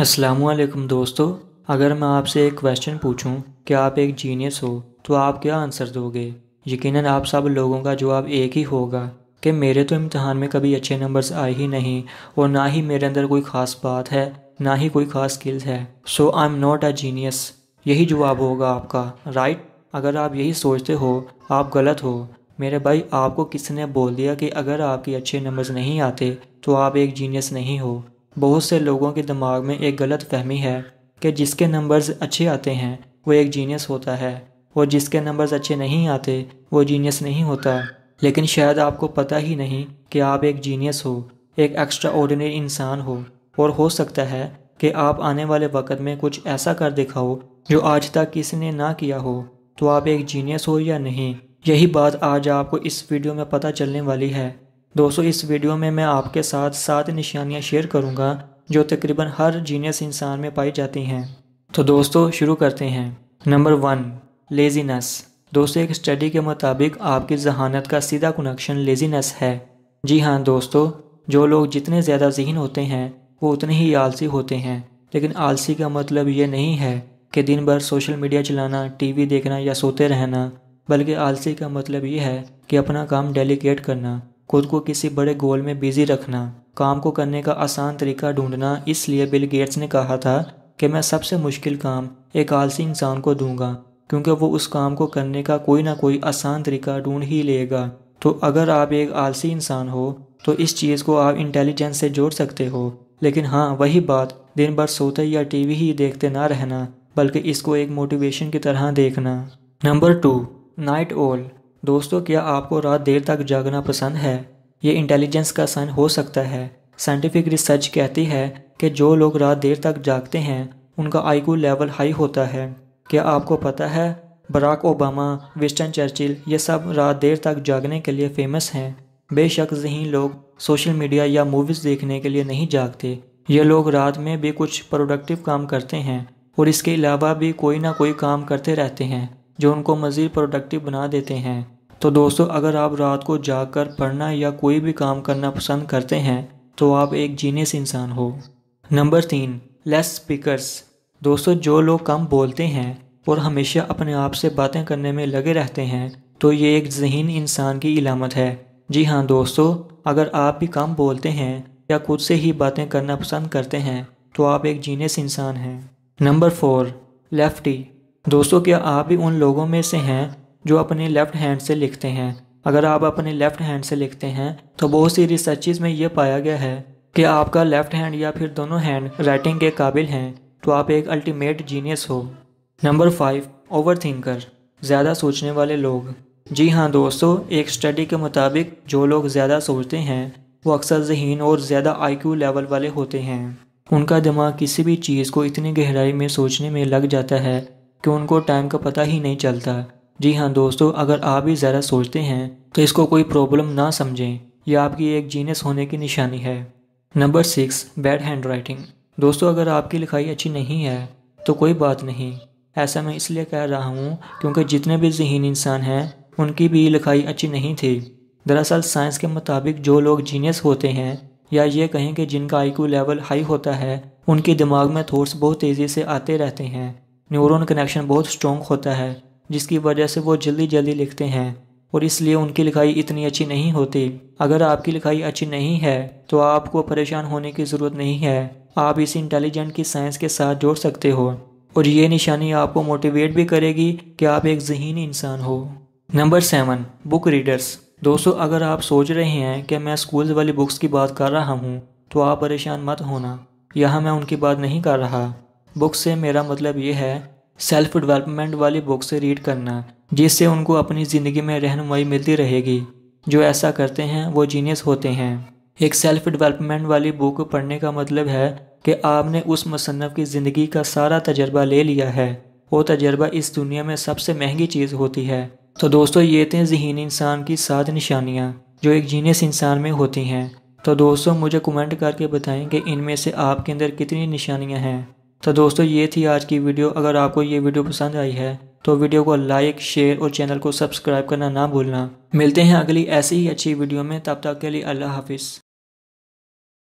असलम दोस्तों अगर मैं आपसे एक क्वेश्चन पूछूं कि आप एक जीनियस हो तो आप क्या आंसर दोगे यकीनन आप सब लोगों का जवाब एक ही होगा कि मेरे तो इम्तहान में कभी अच्छे नंबर्स आए ही नहीं और ना ही मेरे अंदर कोई ख़ास बात है ना ही कोई ख़ास स्किल्स है so I am not a genius यही जवाब होगा आपका राइट अगर आप यही सोचते हो आप गलत हो मेरे भाई आपको किसने बोल दिया कि अगर आपके अच्छे नंबर्स नहीं आते तो आप एक जीनियस नहीं हो बहुत से लोगों के दिमाग में एक गलत फहमी है कि जिसके नंबर्स अच्छे आते हैं वो एक जीनियस होता है और जिसके नंबर्स अच्छे नहीं आते वो जीनियस नहीं होता लेकिन शायद आपको पता ही नहीं कि आप एक जीनियस हो एक एक्स्ट्रा ऑर्डिनरी इंसान हो और हो सकता है कि आप आने वाले वक्त में कुछ ऐसा कर दिखाओ जो आज तक किसी ने ना किया हो तो आप एक जीनियस हो या नहीं यही बात आज आपको इस वीडियो में पता चलने वाली है दोस्तों इस वीडियो में मैं आपके साथ सात निशानियाँ शेयर करूँगा जो तकरीबन हर जीनियस इंसान में पाई जाती हैं तो दोस्तों शुरू करते हैं नंबर वन लेजीनेस दोस्तों एक स्टडी के मुताबिक आपकी जहानत का सीधा कनेक्शन लेजीनेस है जी हाँ दोस्तों जो लोग जितने ज़्यादा जहन होते हैं वो उतने ही आलसी होते हैं लेकिन आलसी का मतलब ये नहीं है कि दिन भर सोशल मीडिया चलाना टीवी देखना या सोते रहना बल्कि आलसी का मतलब ये है कि अपना काम डेलीकेट करना खुद को किसी बड़े गोल में बिजी रखना काम को करने का आसान तरीका ढूंढना इसलिए बिल गेट्स ने कहा था कि मैं सबसे मुश्किल काम एक आलसी इंसान को दूंगा क्योंकि वो उस काम को करने का कोई ना कोई आसान तरीका ढूंढ ही लेगा तो अगर आप एक आलसी इंसान हो तो इस चीज़ को आप इंटेलिजेंस से जोड़ सकते हो लेकिन हाँ वही बात दिन भर सोते या टीवी ही देखते ना रहना बल्कि इसको एक मोटिवेशन की तरह देखना नंबर टू नाइट ओल दोस्तों क्या आपको रात देर तक जागना पसंद है ये इंटेलिजेंस का सन हो सकता है साइंटिफिक रिसर्च कहती है कि जो लोग रात देर तक जागते हैं उनका आईक्यू लेवल हाई होता है क्या आपको पता है बराक ओबामा विस्टन चर्चिल ये सब रात देर तक जागने के लिए फेमस हैं बेशक जहीन लोग सोशल मीडिया या मूवीज़ देखने के लिए नहीं जागते ये लोग रात में भी कुछ प्रोडक्टिव काम करते हैं और इसके अलावा भी कोई ना कोई काम करते रहते हैं जो उनको मज़ीद प्रोडक्टिव बना देते हैं तो दोस्तों अगर आप रात को जाकर पढ़ना या कोई भी काम करना पसंद करते हैं तो आप एक जीनियस इंसान हो नंबर तीन लेस स्पीकर्स दोस्तों जो लोग कम बोलते हैं और हमेशा अपने आप से बातें करने में लगे रहते हैं तो ये एक जहन इंसान की इलामत है जी हाँ दोस्तों अगर आप भी कम बोलते हैं या खुद से ही बातें करना पसंद करते हैं तो आप एक जीनियस इंसान हैं नंबर फोर लेफ्टी दोस्तों क्या आप भी उन लोगों में से हैं जो अपने लेफ़्ट हैंड से लिखते हैं अगर आप अपने लेफ़्ट हैंड से लिखते हैं तो बहुत सी रिसर्चेज में यह पाया गया है कि आपका लेफ़्ट हैंड या फिर दोनों हैंड राइटिंग के काबिल हैं तो आप एक अल्टीमेट जीनियस हो नंबर फाइव ओवर थिंकर ज़्यादा सोचने वाले लोग जी हाँ दोस्तों एक स्टडी के मुताबिक जो लोग ज़्यादा सोचते हैं वो अक्सर जहीन और ज़्यादा आईक्यू लेवल वाले होते हैं उनका दिमाग किसी भी चीज़ को इतनी गहराई में सोचने में लग जाता है कि उनको टाइम का पता ही नहीं चलता जी हाँ दोस्तों अगर आप भी ज़रा सोचते हैं तो इसको कोई प्रॉब्लम ना समझें यह आपकी एक जीनियस होने की निशानी है number six bad handwriting दोस्तों अगर आपकी लिखाई अच्छी नहीं है तो कोई बात नहीं ऐसा मैं इसलिए कह रहा हूँ क्योंकि जितने भी जहन इंसान हैं उनकी भी लिखाई अच्छी नहीं थी दरअसल साइंस के मुताबिक जो लोग जीनियस होते हैं या ये कहें कि जिनका आईक्यू लेवल हाई होता है उनके दिमाग में थॉट्स बहुत तेज़ी से आते रहते हैं न्यूरॉन कनेक्शन बहुत स्ट्रॉन्ग होता है जिसकी वजह से वो जल्दी जल्दी लिखते हैं और इसलिए उनकी लिखाई इतनी अच्छी नहीं होती अगर आपकी लिखाई अच्छी नहीं है तो आपको परेशान होने की ज़रूरत नहीं है आप इस इंटेलिजेंट की साइंस के साथ जोड़ सकते हो और ये निशानी आपको मोटिवेट भी करेगी कि आप एक जहीन इंसान हो नंबर सेवन बुक रीडर्स दोस्तों अगर आप सोच रहे हैं कि मैं स्कूल वाली बुक्स की बात कर रहा हूँ तो आप परेशान मत होना यहाँ मैं उनकी बात नहीं कर रहा बुक से मेरा मतलब ये है सेल्फ डेवलपमेंट वाली बुक से रीड करना जिससे उनको अपनी ज़िंदगी में रहनुमाई मिलती रहेगी जो ऐसा करते हैं वो जीनियस होते हैं एक सेल्फ डेवलपमेंट वाली बुक पढ़ने का मतलब है कि आपने उस मुसनफ़ की ज़िंदगी का सारा तजर्बा ले लिया है वो तजर्बा इस दुनिया में सबसे महंगी चीज़ होती है तो दोस्तों ये थे जहन इंसान की सात निशानियाँ जो एक जीनियस इंसान में होती हैं तो दोस्तों मुझे कमेंट करके बताएं कि इनमें से आपके अंदर कितनी निशानियाँ हैं तो दोस्तों ये थी आज की वीडियो अगर आपको ये वीडियो पसंद आई है तो वीडियो को लाइक शेयर और चैनल को सब्सक्राइब करना ना भूलना मिलते हैं अगली ऐसी ही अच्छी वीडियो में तब तक के लिए अल्लाह हाफिज़